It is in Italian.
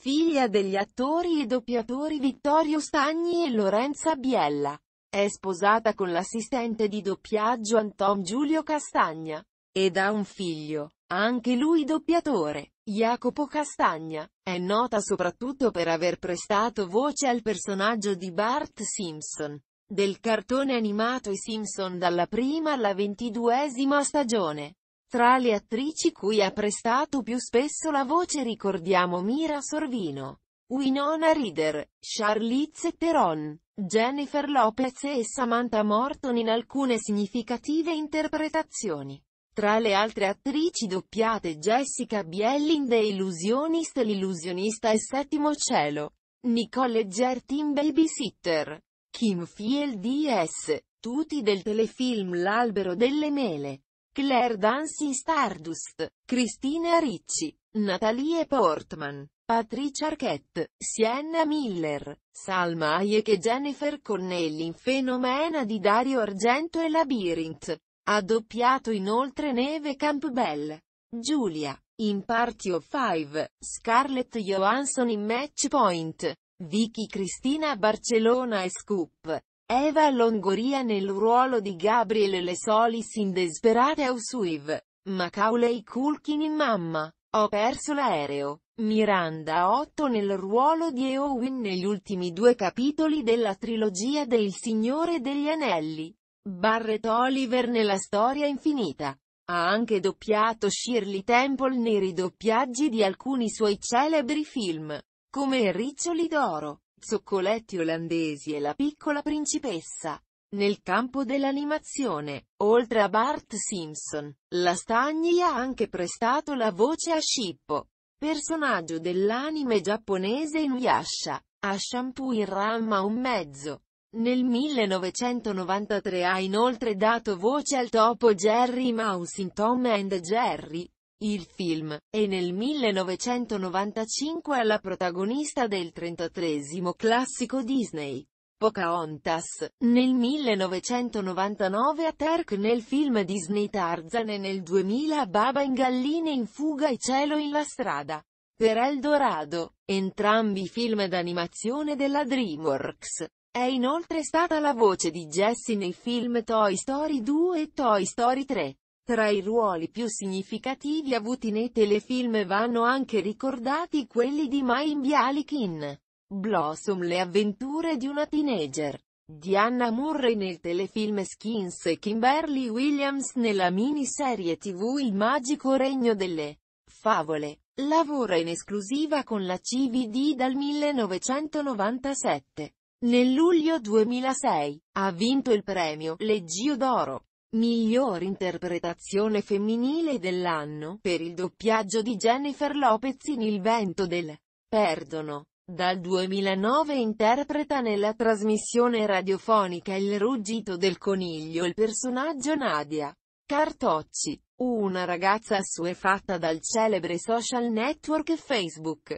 Figlia degli attori e doppiatori Vittorio Stagni e Lorenza Biella. È sposata con l'assistente di doppiaggio Anton Giulio Castagna. Ed ha un figlio, anche lui doppiatore, Jacopo Castagna. È nota soprattutto per aver prestato voce al personaggio di Bart Simpson, del cartone animato I Simpson dalla prima alla ventiduesima stagione. Tra le attrici cui ha prestato più spesso la voce ricordiamo Mira Sorvino, Winona Ryder, Charlize Theron, Jennifer Lopez e Samantha Morton in alcune significative interpretazioni. Tra le altre attrici doppiate Jessica Biel in The Illusionist L'Illusionista e Settimo Cielo, Nicole Gert in Babysitter, Kim Field DS, tutti del telefilm L'Albero delle Mele. Claire Dancing Stardust, Cristina Ricci, Natalie Portman, Patricia Arquette, Sienna Miller, Salma Hayek e Jennifer Connelly in Fenomena di Dario Argento e Labyrinth. Ha doppiato inoltre Neve Campbell, Giulia, in Party of Five, Scarlett Johansson in Match Point, Vicky Cristina Barcellona e Scoop, Eva Longoria nel ruolo di Gabriele Solis in Desperate Housewives, Macaulay Culkin in Mamma, Ho perso l'aereo, Miranda Otto nel ruolo di Eowyn negli ultimi due capitoli della trilogia del Signore degli Anelli, Barrett Oliver nella storia infinita. Ha anche doppiato Shirley Temple nei ridoppiaggi di alcuni suoi celebri film, come Riccioli d'Oro. Zoccoletti olandesi e la piccola principessa. Nel campo dell'animazione, oltre a Bart Simpson, la Stagni ha anche prestato la voce a Shippo, personaggio dell'anime giapponese Inuyasha, a shampoo in ramma un mezzo. Nel 1993 ha inoltre dato voce al topo Jerry Mouse in Tom and Jerry, il film, è nel 1995 alla protagonista del 33 classico Disney. Pocahontas, nel 1999 a Turk nel film Disney Tarzan e nel 2000 a Baba in Galline in fuga e Cielo in la strada. Per Eldorado, entrambi film d'animazione della DreamWorks. È inoltre stata la voce di Jessie nei film Toy Story 2 e Toy Story 3. Tra i ruoli più significativi avuti nei telefilm vanno anche ricordati quelli di Maim Bialikin, Blossom Le avventure di una teenager, Diana Murray nel telefilm Skins e Kimberly Williams nella miniserie tv Il magico regno delle favole. Lavora in esclusiva con la CVD dal 1997. Nel luglio 2006, ha vinto il premio Leggio d'Oro Miglior interpretazione femminile dell'anno per il doppiaggio di Jennifer Lopez in Il vento del perdono. Dal 2009 interpreta nella trasmissione radiofonica Il ruggito del coniglio il personaggio Nadia Cartocci, una ragazza assuefatta dal celebre social network Facebook.